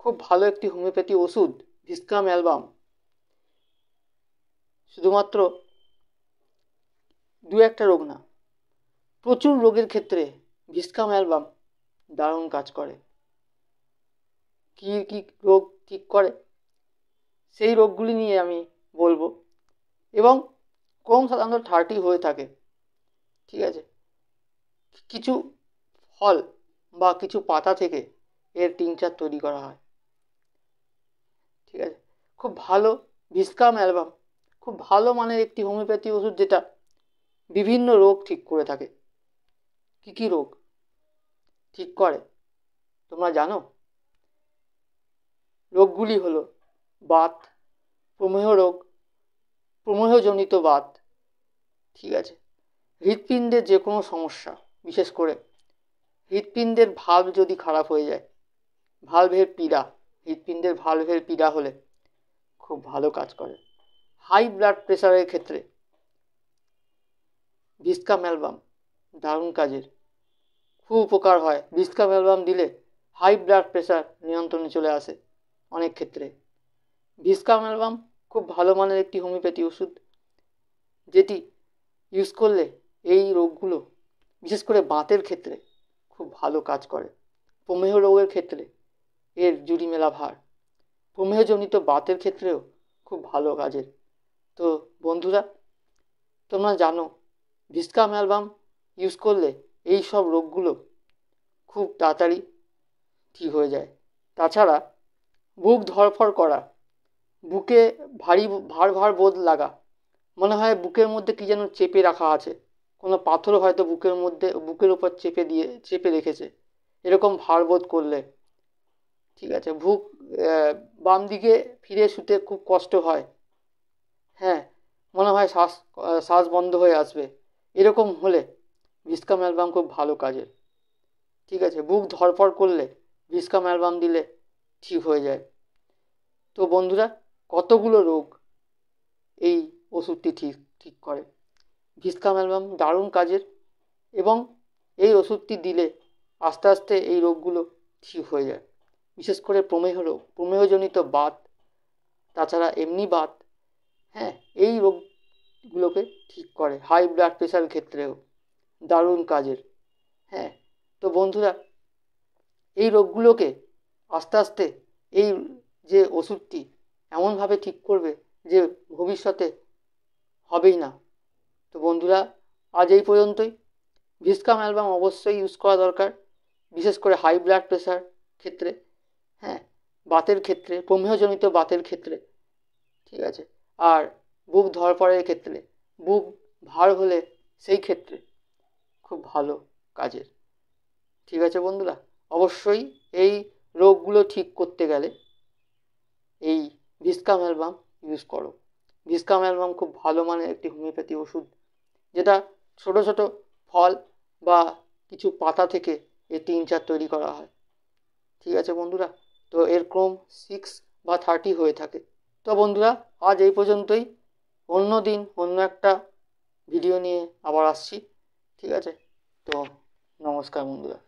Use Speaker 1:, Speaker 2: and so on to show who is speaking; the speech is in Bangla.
Speaker 1: খুব ভালো একটি হোমিওপ্যাথি ওষুধ ভিসকাম অ্যালবাম শুধুমাত্র দু একটা রোগ না প্রচুর রোগের ক্ষেত্রে ভিসকাম অ্যালবাম দারুণ কাজ করে কী কী রোগ ঠিক করে সেই রোগগুলি নিয়ে আমি বলবো এবং কম সাধারণত থার্টি হয়ে থাকে ঠিক আছে কিছু ফল বা কিছু পাতা থেকে এর টিংচার তৈরি করা হয় খুব ভালো ভিসকাম অ্যালবাম খুব ভালো মানের একটি হোমিওপ্যাথি ওষুধ যেটা বিভিন্ন রোগ ঠিক করে থাকে কী কী রোগ ঠিক করে তোমরা জানো রোগগুলি হলো বাত প্রমেহ রোগ প্রমেহজনিত বাত ঠিক আছে হৃৎপিণ্ডের যে কোনো সমস্যা বিশেষ করে হৃৎপিণ্ডের ভাল্ব যদি খারাপ হয়ে যায় ভাল্ভের পীড়া হৃৎপিণ্ডের ভাল্ভের পীড়া হলে খুব ভালো কাজ করে হাই ব্লাড প্রেশারের ক্ষেত্রে ভিস্কাম অ্যালবাম দারুণ কাজের খুব উপকার হয় ভিস্কাম অ্যালবাম দিলে হাই ব্লাড প্রেশার নিয়ন্ত্রণে চলে আসে অনেক ক্ষেত্রে ভিস্কাম অ্যালবাম খুব ভালো মানের একটি হোমিওপ্যাথি ওষুধ যেটি ইউজ করলে এই রোগগুলো বিশেষ করে বাঁতের ক্ষেত্রে খুব ভালো কাজ করে প্রমেহ রোগের ক্ষেত্রে এর জুড়ি মেলা ভার প্রমেহজনিত বাতের ক্ষেত্রেও খুব ভালো কাজের তো বন্ধুরা তোমরা জানো ভিসকাম অ্যালবাম ইউজ করলে এই সব রোগগুলো খুব তাড়াতাড়ি ঠিক হয়ে যায় তাছাড়া বুক ধরফর করা বুকে ভারী ভার ভার বোধ লাগা মনে হয় বুকের মধ্যে কী যেন চেপে রাখা আছে কোনো পাথর হয়তো বুকের মধ্যে বুকের উপর চেপে দিয়ে চেপে রেখেছে এরকম ভার বোধ করলে ঠিক আছে ভুক বাম দিকে ফিরে শুতে খুব কষ্ট হয় হ্যাঁ মনে হয় শ্বাস শ্বাস বন্ধ হয়ে আসবে এরকম হলে ভিসকাম অ্যালবাম খুব ভালো কাজের ঠিক আছে বুক ধরপড় করলে ভিসকাম অ্যালবাম দিলে ঠিক হয়ে যায় তো বন্ধুরা কতগুলো রোগ এই ওষুধটি ঠিক ঠিক করে ভিসকাম অ্যালবাম দারুণ কাজের এবং এই ওষুধটি দিলে আস্তে আস্তে এই রোগগুলো ঠিক হয়ে যায় বিশেষ করে প্রমেহ রোগ প্রমেহজনিত বাত তাছাড়া এমনি বাত হ্যাঁ এই রোগগুলোকে ঠিক করে হাই ব্লাড প্রেশার ক্ষেত্রেও দারুণ কাজের হ্যাঁ তো বন্ধুরা এই রোগগুলোকে আস্তে আস্তে এই যে ওষুধটি এমনভাবে ঠিক করবে যে ভবিষ্যতে হবেই না তো বন্ধুরা আজ এই পর্যন্তই ভিসকাম অ্যালবাম অবশ্যই ইউজ করা দরকার বিশেষ করে হাই ব্লাড প্রেশার ক্ষেত্রে হ্যাঁ বাতের ক্ষেত্রে প্রমেহজনিত বাতের ক্ষেত্রে ঠিক আছে আর বুক ধরপড়ের ক্ষেত্রে বুক ভার হলে সেই ক্ষেত্রে খুব ভালো কাজের ঠিক আছে বন্ধুরা অবশ্যই এই রোগগুলো ঠিক করতে গেলে এই ভিসকাম অ্যালবাম ইউজ করো ভিসকাম অ্যালবাম খুব ভালো মানের একটি হোমিওপ্যাথি ওষুধ যেটা ছোট ছোট ফল বা কিছু পাতা থেকে এই তিন চার তৈরি করা হয় ঠিক আছে বন্ধুরা তো এর ক্রম সিক্স বা থার্টি হয়ে থাকে তো বন্ধুরা আজ এই পর্যন্তই অন্য দিন অন্য একটা ভিডিও নিয়ে আবার আসছি ঠিক আছে তো নমস্কার বন্ধুরা